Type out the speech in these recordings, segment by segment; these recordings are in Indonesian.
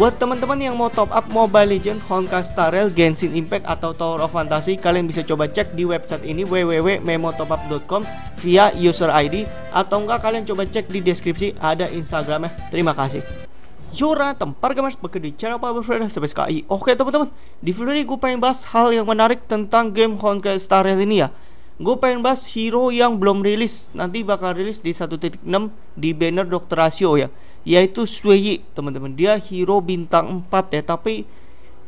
Buat teman-teman yang mau top up Mobile Legends, Honka Star Rail, Genshin Impact atau Tower of Fantasy, kalian bisa coba cek di website ini www.memotopup.com via user ID atau enggak kalian coba cek di deskripsi ada Instagramnya. Terima kasih. Jora Tempar Gamas Bekerja channel Pak Berfreda Sampai sekali Oke teman-teman Di video ini gue pengen bahas hal yang menarik Tentang game Honkai Star Rail ini ya Gue pengen bahas hero yang belum rilis Nanti bakal rilis di 1.6 Di banner Dr. Rasio ya Yaitu Sueyi teman-teman Dia hero bintang 4 ya Tapi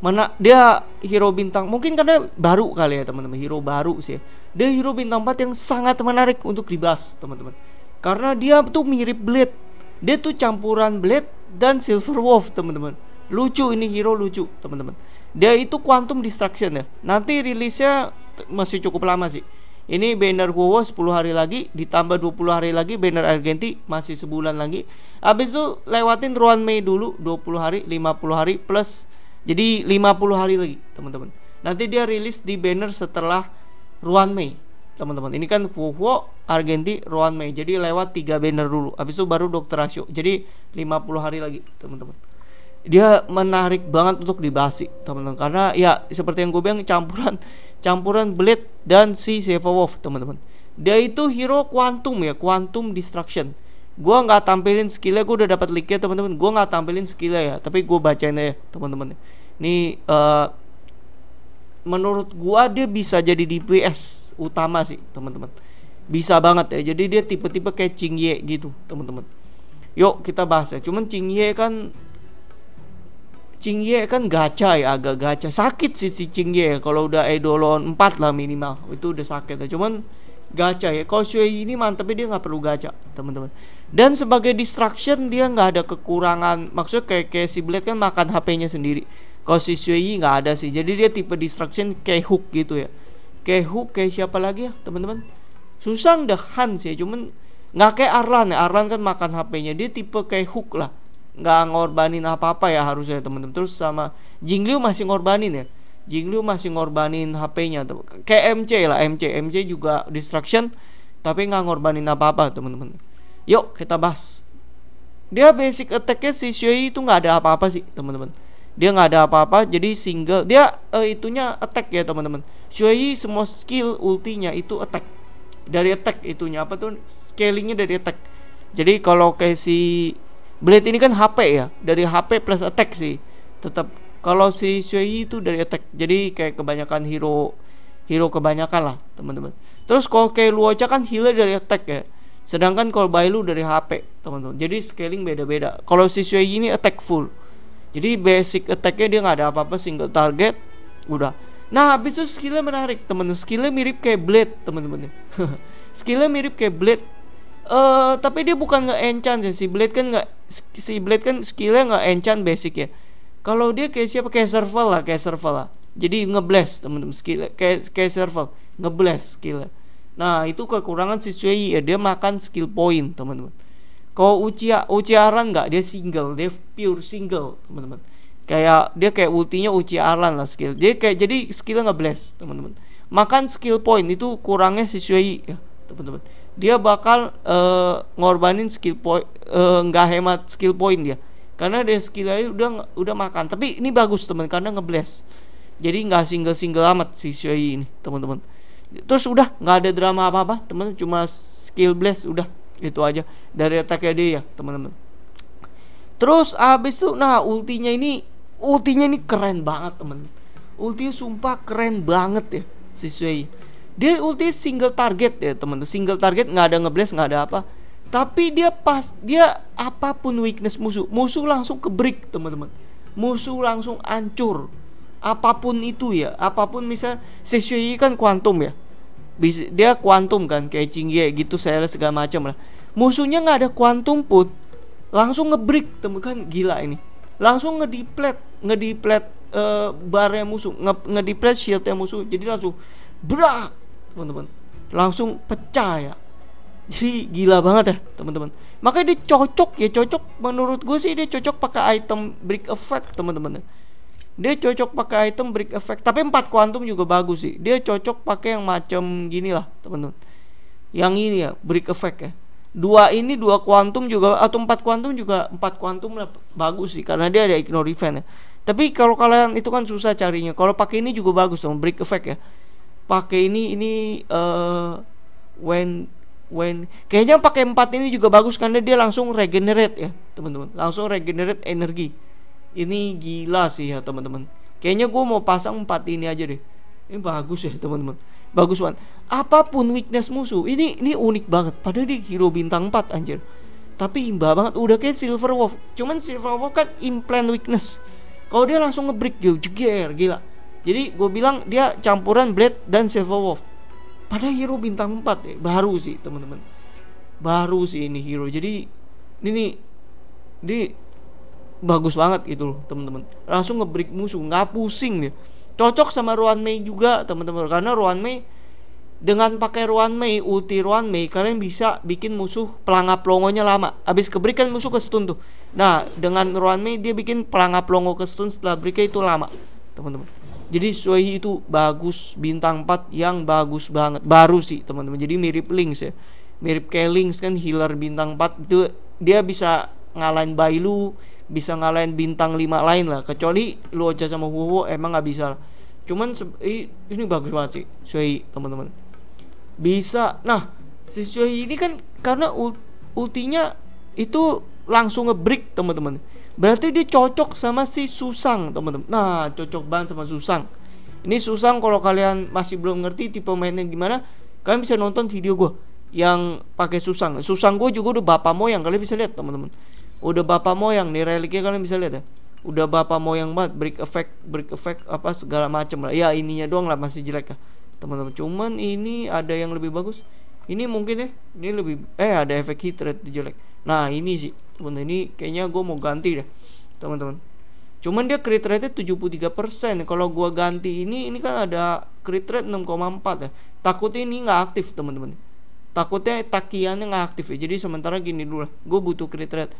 mana dia hero bintang mungkin karena baru kali ya teman-teman hero baru sih ya. dia hero bintang 4 yang sangat menarik untuk dibahas teman-teman karena dia tuh mirip Blade dia tuh campuran Blade dan Silver Wolf, teman-teman. Lucu ini hero lucu, teman-teman. Dia itu Quantum Destruction ya. Nanti rilisnya masih cukup lama sih. Ini banner Huowo 10 hari lagi ditambah 20 hari lagi banner Argenti masih sebulan lagi. Habis itu lewatin ruan Mei dulu 20 hari, 50 hari plus jadi 50 hari lagi, teman-teman. Nanti dia rilis di banner setelah ruan Mei teman-teman ini kan Fuhuo Argenti Ruan Mei jadi lewat tiga banner dulu habis itu baru dokter rasio jadi 50 hari lagi teman-teman dia menarik banget untuk dibahas sih teman-teman karena ya seperti yang gue bilang campuran campuran Blade dan si Wolf teman-teman dia itu hero quantum ya quantum destruction gue nggak tampilin skillnya gue udah dapat linknya teman-teman gue nggak tampilin skillnya ya tapi gue bacain aja teman-teman ini uh, eh, menurut gue dia bisa jadi DPS utama sih teman-teman bisa banget ya jadi dia tipe-tipe kayak Ye gitu teman-teman yuk kita bahas ya cuman Ye kan Ye kan gacha ya agak gacha sakit sih si Ye kalau udah Eidolon 4 lah minimal itu udah sakit ya cuman gacha ya kalau Shui ini mantep dia nggak perlu gacha teman-teman dan sebagai distraction dia nggak ada kekurangan maksudnya kayak kayak si Blade kan makan HP-nya sendiri kalau si Shui nggak ada sih jadi dia tipe distraction kayak hook gitu ya Kehu, ke siapa lagi ya teman-teman? Susah The Hans ya, cuman nggak kayak Arlan ya. Arlan kan makan HP-nya. Dia tipe kayak Hook lah. Nggak ngorbanin apa-apa ya harusnya teman-teman. Terus sama Jingliu masih ngorbanin ya. Jingliu masih ngorbanin HP-nya. Kayak MC lah, MC. MC juga distraction tapi nggak ngorbanin apa-apa teman-teman. Yuk kita bahas. Dia basic attack-nya si Shui itu nggak ada apa-apa sih teman-teman. Dia nggak ada apa-apa jadi single. Dia uh, itunya attack ya teman-teman Shuei semua skill ultinya itu attack. Dari attack itunya apa tuh scalingnya dari attack. Jadi kalau kayak si Blade ini kan HP ya, dari HP plus attack sih. Tetap kalau si Shuei itu dari attack. Jadi kayak kebanyakan hero hero kebanyakan lah, teman-teman. Terus kalau kayak Luocha kan healer dari attack ya. Sedangkan kalau Bailu dari HP, teman-teman. Jadi scaling beda-beda. Kalau si Shuei ini attack full. Jadi basic attacknya dia nggak ada apa-apa single target udah Nah habis itu skillnya menarik teman temen Skillnya mirip kayak Blade teman temen Skillnya mirip kayak Blade uh, Tapi dia bukan nggak enchant sih. Si Blade kan nggak Si Blade kan skillnya nggak enchant basic ya Kalau dia kayak siapa kayak server lah Kayak server lah Jadi ngeblast teman temen Skillnya kayak, kayak server Ngeblast skillnya Nah itu kekurangan si Sui ya Dia makan skill point teman-teman Kalau uci uciaran nggak dia single Dia pure single teman-teman kayak dia kayak ultinya uci Arlan lah skill dia kayak jadi skillnya nggak bless teman-teman makan skill point itu kurangnya si Shui ya teman-teman dia bakal uh, ngorbanin skill point eh, nggak uh, hemat skill point dia karena dia skillnya udah udah makan tapi ini bagus teman karena ngebless jadi nggak single single amat si Shui ini teman-teman terus udah nggak ada drama apa apa teman cuma skill bless udah itu aja dari attacknya dia ya teman-teman terus abis itu nah ultinya ini ultinya ini keren banget temen ultinya sumpah keren banget ya si Shui. dia ulti single target ya temen single target nggak ada ngeblast nggak ada apa tapi dia pas dia apapun weakness musuh musuh langsung ke break teman-teman musuh langsung hancur apapun itu ya apapun misal Shui kan kuantum ya dia kuantum kan kayak Cingye gitu saya segala macam lah musuhnya nggak ada kuantum pun langsung ngebreak temen kan gila ini langsung ngediplet ngediplet uh, eh, barnya musuh nge ngediplet yang musuh jadi langsung berah teman-teman langsung pecah ya jadi gila banget ya teman-teman makanya dia cocok ya cocok menurut gue sih dia cocok pakai item break effect teman-teman ya. dia cocok pakai item break effect tapi empat kuantum juga bagus sih dia cocok pakai yang macam gini lah teman-teman yang ini ya break effect ya dua ini dua kuantum juga atau empat kuantum juga empat kuantum lah bagus sih karena dia ada ignore event ya tapi kalau kalian itu kan susah carinya. Kalau pakai ini juga bagus dong, break effect ya. Pakai ini ini uh, when when kayaknya pakai empat ini juga bagus karena dia langsung regenerate ya, teman-teman. Langsung regenerate energi. Ini gila sih ya, teman-teman. Kayaknya gue mau pasang empat ini aja deh. Ini bagus ya, teman-teman. Bagus banget. Apapun weakness musuh, ini ini unik banget. Padahal dia hero bintang 4 anjir. Tapi imba banget udah kayak Silver Wolf. Cuman Silver Wolf kan implant weakness kalau dia langsung ngebreak gitu, jeger gila. Jadi gue bilang dia campuran Blade dan Silver Wolf. Pada hero bintang 4 ya, baru sih teman-teman. Baru sih ini hero. Jadi ini nih, ini bagus banget gitu loh teman-teman. Langsung ngebreak musuh, nggak pusing dia. Cocok sama Ruan Mei juga teman-teman karena Ruan Mei dengan pakai ruan Mei, ulti ruan Mei, kalian bisa bikin musuh pelangap longonya lama. Habis keberikan musuh ke stun tuh. Nah, dengan ruan Mei dia bikin pelangap longo ke stun setelah berikan itu lama, teman-teman. Jadi Suihi itu bagus bintang 4 yang bagus banget. Baru sih, teman-teman. Jadi mirip Links ya. Mirip kayak Links kan healer bintang 4 itu dia bisa ngalahin Bailu, bisa ngalahin bintang 5 lain lah. Kecuali lu aja sama Huwo emang nggak bisa lah. Cuman ini bagus banget sih Suihi, teman-teman bisa. Nah, si Choi ini kan karena ultinya itu langsung ngebreak teman-teman. Berarti dia cocok sama si Susang teman-teman. Nah, cocok banget sama Susang. Ini Susang kalau kalian masih belum ngerti tipe mainnya gimana, kalian bisa nonton video gue yang pakai Susang. Susang gue juga udah bapak moyang kalian bisa lihat teman-teman. Udah bapak moyang nih reliknya kalian bisa lihat ya. Udah bapak moyang banget break effect, break effect apa segala macam lah. Ya ininya doang lah masih jelek lah. Ya teman-teman cuman ini ada yang lebih bagus ini mungkin ya ini lebih eh ada efek heat rate jelek nah ini sih teman ini kayaknya gue mau ganti deh teman-teman cuman dia crit rate-nya persen. kalau gue ganti ini ini kan ada crit rate 6,4 ya takutnya ini nggak aktif teman-teman takutnya takiannya nggak aktif ya jadi sementara gini dulu lah, gue butuh crit rate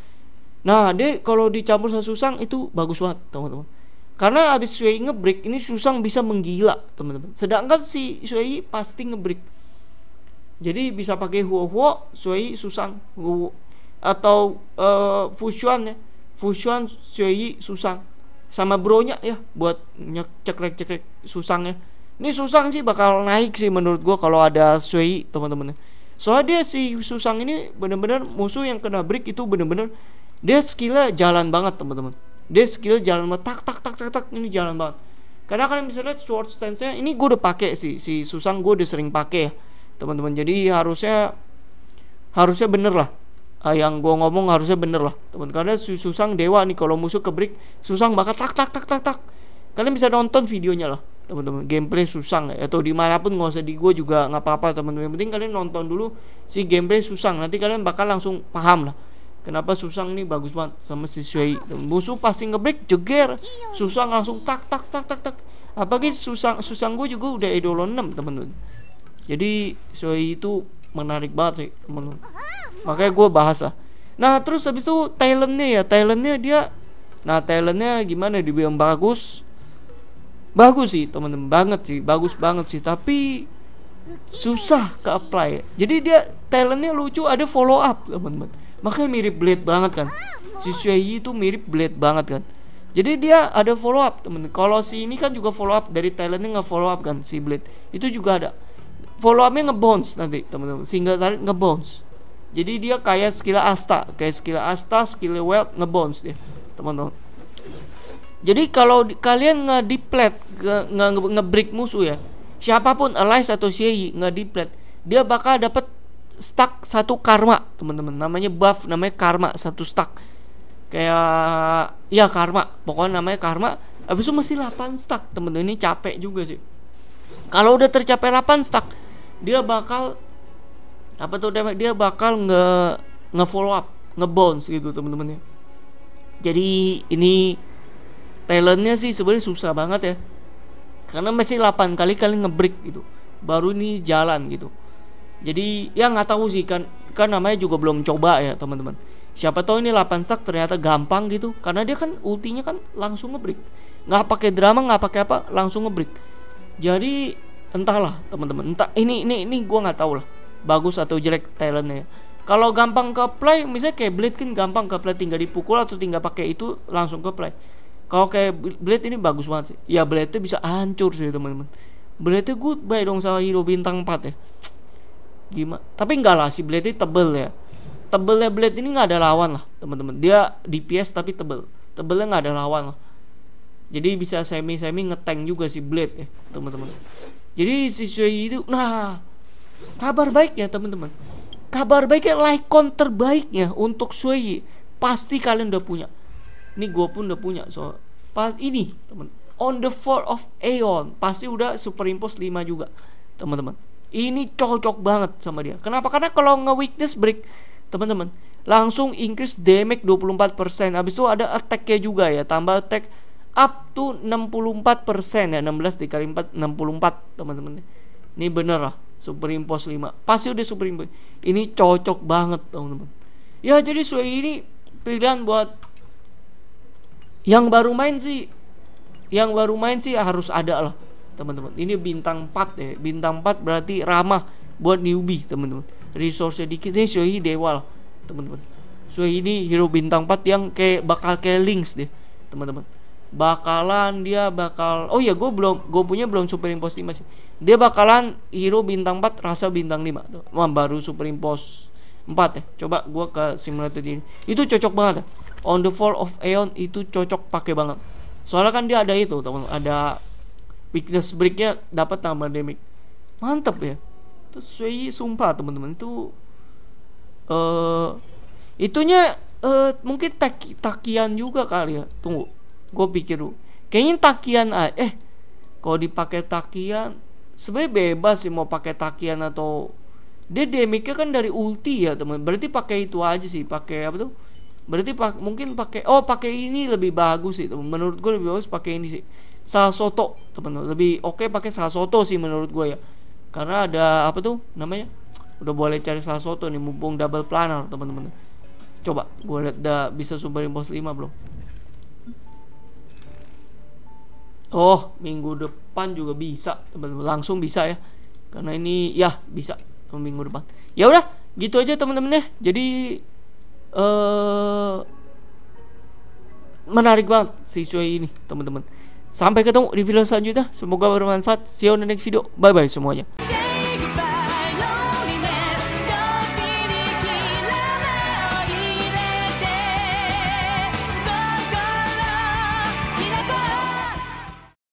nah dia kalau dicampur susang itu bagus banget teman-teman karena abis Shuei ngebreak ini Susang bisa menggila, teman-teman. Sedangkan si Shuei pasti ngebreak. Jadi bisa pakai Huo Huo, Shuei, Susang, Huo atau uh, eh, Fushuan ya. Fushuan, Shuei, Susang. Sama bronya ya buat cekrek-cekrek Susang ya. Ini Susang sih bakal naik sih menurut gua kalau ada Shuei, teman-teman. Ya. Soalnya dia si Susang ini bener-bener musuh yang kena break itu bener-bener dia skillnya jalan banget, teman-teman dia skill jalan banget tak tak tak tak tak ini jalan banget karena kalian bisa lihat sword stance nya ini gue udah pake si si susang gue udah sering pake ya teman-teman jadi harusnya harusnya bener lah ah, yang gue ngomong harusnya bener lah teman karena si susang dewa nih kalau musuh kebrik susang bakal tak tak tak tak tak kalian bisa nonton videonya lah teman-teman gameplay susang ya. atau dimanapun nggak usah di gue juga nggak apa-apa teman-teman yang penting kalian nonton dulu si gameplay susang nanti kalian bakal langsung paham lah Kenapa Susang nih bagus banget sama si Shui. Musuh pasti ngebreak jeger. Susang langsung tak tak tak tak tak. Apalagi Susang Susang gue juga udah idolon 6 temen-temen. Jadi Shui itu menarik banget sih temen teman Makanya gue bahas lah. Nah terus habis itu talentnya ya talentnya dia. Nah talentnya gimana di dibilang bagus. Bagus sih temen-temen banget sih bagus banget sih tapi susah ke apply jadi dia talentnya lucu ada follow up teman-teman makanya mirip Blade banget kan si Yi itu mirip Blade banget kan jadi dia ada follow up temen kalau si ini kan juga follow up dari Thailandnya nge follow up kan si Blade itu juga ada follow upnya nge bounce nanti temen-temen single tarik nge bounce. jadi dia kayak skill Asta kayak skill Asta skill nge bounce dia temen-temen jadi kalau di, kalian nge deplete, nge-break nge, musuh ya siapapun Alice atau Shei nge deplete, dia bakal dapat stuck satu karma teman-teman namanya buff namanya karma satu stuck kayak ya karma pokoknya namanya karma abis itu masih 8 stuck temen-temen ini capek juga sih kalau udah tercapai 8 stuck dia bakal apa tuh dia bakal nge nge follow up nge bounce gitu temen-temen ya jadi ini talentnya sih sebenarnya susah banget ya karena masih 8 kali kali ngebreak gitu baru ini jalan gitu jadi ya nggak tahu sih kan kan namanya juga belum coba ya teman-teman siapa tahu ini 8 stack ternyata gampang gitu karena dia kan ultinya kan langsung ngebreak nggak pakai drama nggak pakai apa langsung ngebreak jadi entahlah teman-teman entah ini ini ini gue nggak tahu lah bagus atau jelek talentnya kalau gampang ke play misalnya kayak blade kan gampang ke play tinggal dipukul atau tinggal pakai itu langsung ke play kalau kayak blade ini bagus banget sih ya blade bisa hancur sih teman-teman blade itu good baik dong sama hero bintang 4 ya gimana tapi enggak lah si blade ini tebel ya tebelnya blade ini nggak ada lawan lah teman-teman dia DPS tapi tebel tebelnya nggak ada lawan lah jadi bisa semi semi ngeteng juga si blade ya teman-teman jadi si Shui itu nah kabar baik ya teman-teman kabar baiknya like Lycon terbaiknya untuk Shui pasti kalian udah punya ini gue pun udah punya so pas ini teman on the Fall of Aeon pasti udah super impos 5 juga teman-teman ini cocok banget sama dia. Kenapa? Karena kalau nge-weakness break, teman-teman, langsung increase damage 24%. Habis itu ada attack-nya juga ya, tambah attack up to 64% ya, 16 dikali 4 64, teman-teman. Ini bener lah, Super Impos 5. Pasti udah Super Ini cocok banget, teman-teman. Ya, jadi sesuai ini pilihan buat yang baru main sih yang baru main sih harus ada lah teman-teman ini bintang 4 ya bintang 4 berarti ramah buat newbie teman-teman resource nya dikit ini Shohei dewa teman-teman Shohei ini hero bintang 4 yang kayak bakal kayak links deh teman-teman bakalan dia bakal oh iya, gue belum gue punya belum super impost 5 sih dia bakalan hero bintang 4 rasa bintang 5 tuh. Wah, baru super impost 4 ya coba gue ke simulator ini itu cocok banget ya. on the fall of aeon itu cocok pakai banget soalnya kan dia ada itu teman teman ada weakness breaknya dapat tambah damage mantap ya terus Sui sumpah teman-teman itu uh, itunya uh, mungkin tak takian juga kali ya tunggu gue pikir dulu kayaknya takian eh kalau dipakai takian sebenarnya bebas sih mau pakai takian atau dia damage kan dari ulti ya teman berarti pakai itu aja sih pakai apa tuh berarti pak mungkin pakai oh pakai ini lebih bagus sih menurut gue lebih bagus pakai ini sih salah soto teman-teman lebih oke okay pakai salah soto sih menurut gue ya karena ada apa tuh namanya udah boleh cari salah soto nih mumpung double planar teman-teman coba gue lihat udah bisa sumberin bos 5 belum Oh minggu depan juga bisa teman-teman langsung bisa ya karena ini ya bisa minggu depan ya udah gitu aja teman-teman ya jadi eh uh, menarik banget si ini teman-teman Sampai ketemu di video selanjutnya. Semoga bermanfaat. See you on the next video. Bye bye semuanya.